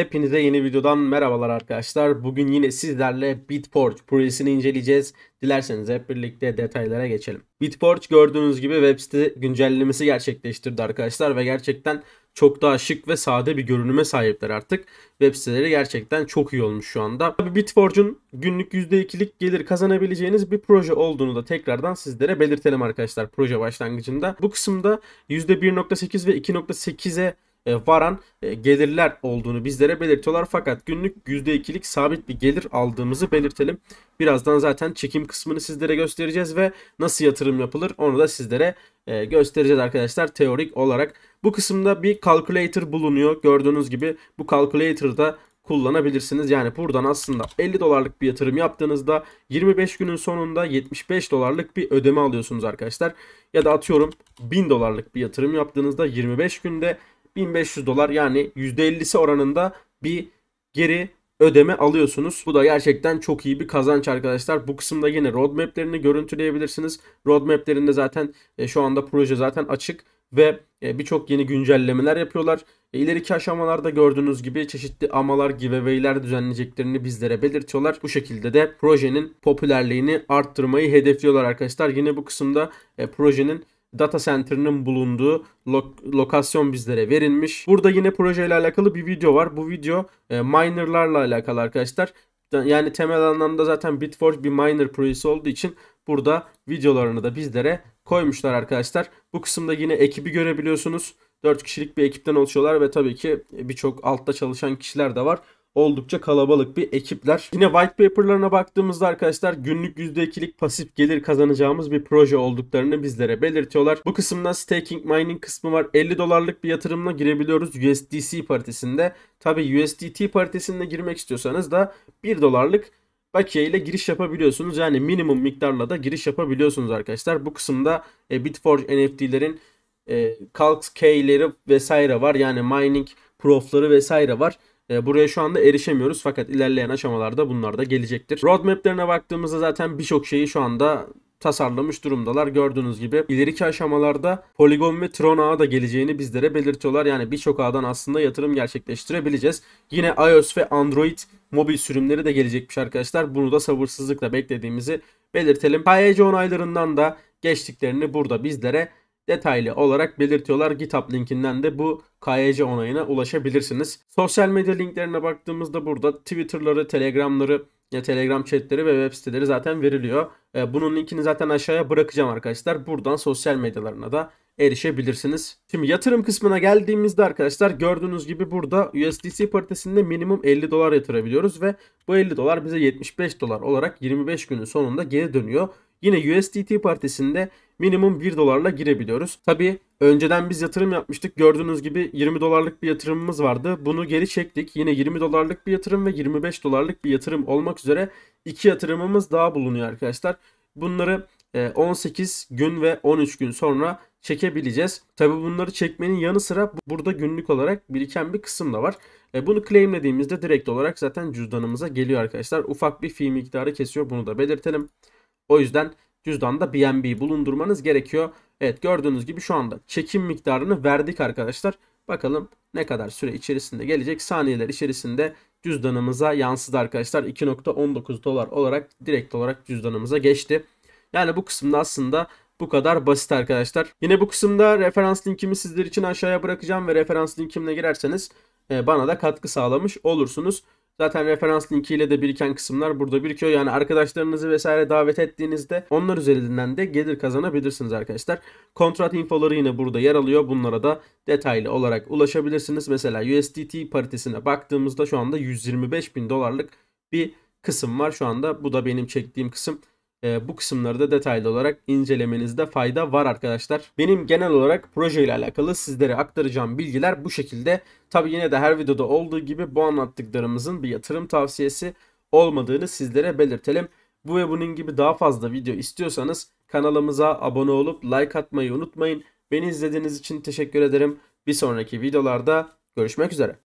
Hepinize yeni videodan merhabalar arkadaşlar. Bugün yine sizlerle Bitport projesini inceleyeceğiz. Dilerseniz hep birlikte detaylara geçelim. Bitport gördüğünüz gibi web site güncellemesi gerçekleştirdi arkadaşlar ve gerçekten çok daha şık ve sade bir görünüme sahipler artık. Web siteleri gerçekten çok iyi olmuş şu anda. Tabii Bitforge'un günlük %2'lik gelir kazanabileceğiniz bir proje olduğunu da tekrardan sizlere belirtelim arkadaşlar proje başlangıcında. Bu kısımda %1.8 ve 2.8'e e, varan e, gelirler olduğunu bizlere belirtiyorlar. Fakat günlük %2'lik sabit bir gelir aldığımızı belirtelim. Birazdan zaten çekim kısmını sizlere göstereceğiz ve nasıl yatırım yapılır onu da sizlere e, göstereceğiz arkadaşlar teorik olarak. Bu kısımda bir calculator bulunuyor. Gördüğünüz gibi bu calculator'da kullanabilirsiniz. Yani buradan aslında 50 dolarlık bir yatırım yaptığınızda 25 günün sonunda 75 dolarlık bir ödeme alıyorsunuz arkadaşlar. Ya da atıyorum 1000 dolarlık bir yatırım yaptığınızda 25 günde 1500 dolar yani %50'si oranında bir geri ödeme alıyorsunuz. Bu da gerçekten çok iyi bir kazanç arkadaşlar. Bu kısımda yine roadmap'lerini görüntüleyebilirsiniz. Roadmap'lerinde zaten e, şu anda proje zaten açık ve e, birçok yeni güncellemeler yapıyorlar. E, ileriki aşamalarda gördüğünüz gibi çeşitli amalar, giveaway'ler düzenleyeceklerini bizlere belirtiyorlar. Bu şekilde de projenin popülerliğini arttırmayı hedefliyorlar arkadaşlar. Yine bu kısımda projenin data center'ının bulunduğu lok- lokasyon bizlere verilmiş. Burada yine projeyle alakalı bir video var. Bu video e, minerlarla alakalı arkadaşlar. Yani temel anlamda zaten Bitforge bir miner projesi olduğu için burada videolarını da bizlere koymuşlar arkadaşlar. Bu kısımda yine ekibi görebiliyorsunuz. 4 kişilik bir ekipten oluşuyorlar ve tabii ki birçok altta çalışan kişiler de var oldukça kalabalık bir ekipler. Yine white paper'larına baktığımızda arkadaşlar günlük %2'lik pasif gelir kazanacağımız bir proje olduklarını bizlere belirtiyorlar. Bu kısımda staking mining kısmı var. 50 dolarlık bir yatırımla girebiliyoruz USDC paritesinde. Tabi USDT paritesinde girmek istiyorsanız da 1 dolarlık bakiye ile giriş yapabiliyorsunuz. Yani minimum miktarla da giriş yapabiliyorsunuz arkadaşlar. Bu kısımda e, Bitforge NFT'lerin e, Calx K'leri vesaire var. Yani mining profları vesaire var. E, buraya şu anda erişemiyoruz fakat ilerleyen aşamalarda bunlar da gelecektir. Roadmap'lerine baktığımızda zaten birçok şeyi şu anda tasarlamış durumdalar. Gördüğünüz gibi ileriki aşamalarda Polygon ve Tron ağı da geleceğini bizlere belirtiyorlar. Yani birçok ağdan aslında yatırım gerçekleştirebileceğiz. Yine iOS ve Android mobil sürümleri de gelecekmiş arkadaşlar. Bunu da sabırsızlıkla beklediğimizi belirtelim. KYC onaylarından da geçtiklerini burada bizlere detaylı olarak belirtiyorlar. GitHub linkinden de bu KYC onayına ulaşabilirsiniz. Sosyal medya linklerine baktığımızda burada Twitter'ları, Telegram'ları, ya Telegram chatleri ve web siteleri zaten veriliyor. E, bunun linkini zaten aşağıya bırakacağım arkadaşlar. Buradan sosyal medyalarına da erişebilirsiniz. Şimdi yatırım kısmına geldiğimizde arkadaşlar gördüğünüz gibi burada USDC paritesinde minimum 50 dolar yatırabiliyoruz ve bu 50 dolar bize 75 dolar olarak 25 günün sonunda geri dönüyor. Yine USDT partisinde minimum 1 dolarla girebiliyoruz. Tabi önceden biz yatırım yapmıştık. Gördüğünüz gibi 20 dolarlık bir yatırımımız vardı. Bunu geri çektik. Yine 20 dolarlık bir yatırım ve 25 dolarlık bir yatırım olmak üzere iki yatırımımız daha bulunuyor arkadaşlar. Bunları 18 e, gün ve 13 gün sonra çekebileceğiz. Tabi bunları çekmenin yanı sıra burada günlük olarak biriken bir kısım da var. E, bunu claimlediğimizde direkt olarak zaten cüzdanımıza geliyor arkadaşlar. Ufak bir fee miktarı kesiyor bunu da belirtelim. O yüzden cüzdanda BNB bulundurmanız gerekiyor. Evet gördüğünüz gibi şu anda çekim miktarını verdik arkadaşlar. Bakalım ne kadar süre içerisinde gelecek. Saniyeler içerisinde cüzdanımıza yansıdı arkadaşlar. 2.19 dolar olarak direkt olarak cüzdanımıza geçti. Yani bu kısımda aslında bu kadar basit arkadaşlar. Yine bu kısımda referans linkimi sizler için aşağıya bırakacağım ve referans linkimle girerseniz e, bana da katkı sağlamış olursunuz. Zaten referans linkiyle de biriken kısımlar burada birikiyor. Yani arkadaşlarınızı vesaire davet ettiğinizde onlar üzerinden de gelir kazanabilirsiniz arkadaşlar. Kontrat infoları yine burada yer alıyor. Bunlara da detaylı olarak ulaşabilirsiniz. Mesela USDT paritesine baktığımızda şu anda 125 bin dolarlık bir kısım var şu anda. Bu da benim çektiğim kısım e, bu kısımları da detaylı olarak incelemenizde fayda var arkadaşlar. Benim genel olarak proje ile alakalı sizlere aktaracağım bilgiler bu şekilde. Tabi yine de her videoda olduğu gibi bu anlattıklarımızın bir yatırım tavsiyesi olmadığını sizlere belirtelim. Bu ve bunun gibi daha fazla video istiyorsanız kanalımıza abone olup like atmayı unutmayın. Beni izlediğiniz için teşekkür ederim. Bir sonraki videolarda görüşmek üzere.